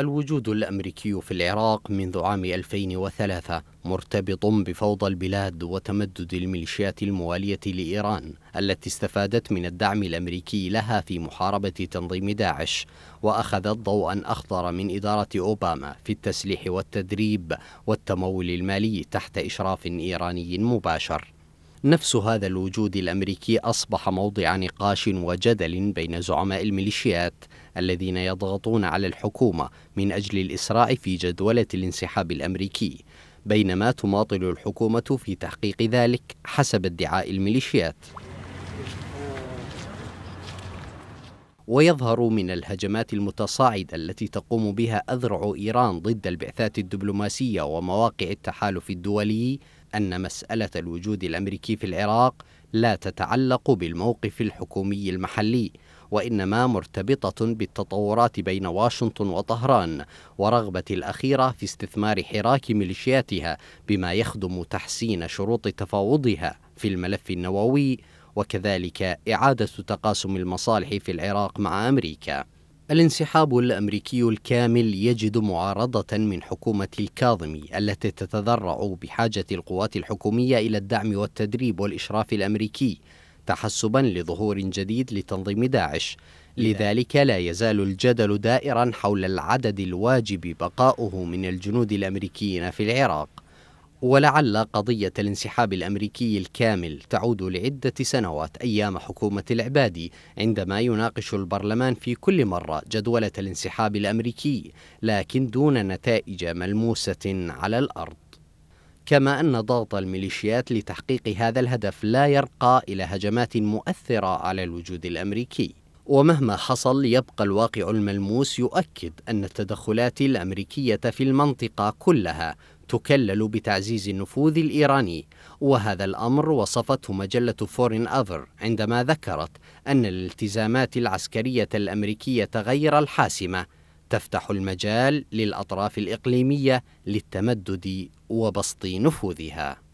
الوجود الأمريكي في العراق منذ عام 2003 مرتبط بفوضى البلاد وتمدد الميليشيات الموالية لإيران التي استفادت من الدعم الأمريكي لها في محاربة تنظيم داعش وأخذت ضوءا أخضر من إدارة أوباما في التسليح والتدريب والتمول المالي تحت إشراف إيراني مباشر نفس هذا الوجود الامريكي اصبح موضع نقاش وجدل بين زعماء الميليشيات الذين يضغطون على الحكومه من اجل الاسراع في جدوله الانسحاب الامريكي بينما تماطل الحكومه في تحقيق ذلك حسب ادعاء الميليشيات ويظهر من الهجمات المتصاعده التي تقوم بها اذرع ايران ضد البعثات الدبلوماسيه ومواقع التحالف الدولي أن مسألة الوجود الأمريكي في العراق لا تتعلق بالموقف الحكومي المحلي وإنما مرتبطة بالتطورات بين واشنطن وطهران ورغبة الأخيرة في استثمار حراك ميليشياتها بما يخدم تحسين شروط تفاوضها في الملف النووي وكذلك إعادة تقاسم المصالح في العراق مع أمريكا الانسحاب الامريكي الكامل يجد معارضه من حكومه الكاظمي التي تتذرع بحاجه القوات الحكوميه الى الدعم والتدريب والاشراف الامريكي تحسبا لظهور جديد لتنظيم داعش لذلك لا يزال الجدل دائرا حول العدد الواجب بقاؤه من الجنود الامريكيين في العراق ولعل قضية الانسحاب الأمريكي الكامل تعود لعدة سنوات أيام حكومة العبادي عندما يناقش البرلمان في كل مرة جدولة الانسحاب الأمريكي لكن دون نتائج ملموسة على الأرض كما أن ضغط الميليشيات لتحقيق هذا الهدف لا يرقى إلى هجمات مؤثرة على الوجود الأمريكي ومهما حصل يبقى الواقع الملموس يؤكد أن التدخلات الأمريكية في المنطقة كلها تكلل بتعزيز النفوذ الإيراني وهذا الأمر وصفته مجلة فورين أذر عندما ذكرت أن الالتزامات العسكرية الأمريكية غير الحاسمة تفتح المجال للأطراف الإقليمية للتمدد وبسط نفوذها